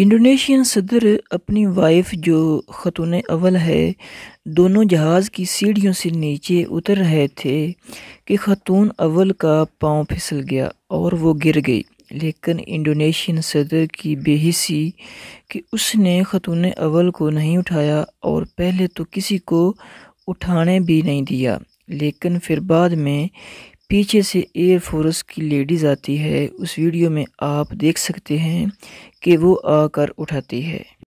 Indonesian सदर अपनी wife जो ख़तून अवल है दोनों जहाज़ की सीढ़ियों से नीचे उतर रहे थे कि ख़तून अवल का पांव फिसल गया और वो गिर गई लेकिन इंडोनेशियन सदर की बेहिसी कि उसने ख़तून अवल को नहीं उठाया और पहले तो किसी को उठाने भी नहीं दिया लेकिन फिर बाद में पीछे से एयरफोर्स की लेडीज आती है उस वीडियो में आप देख सकते हैं कि वो आकर उठाती है।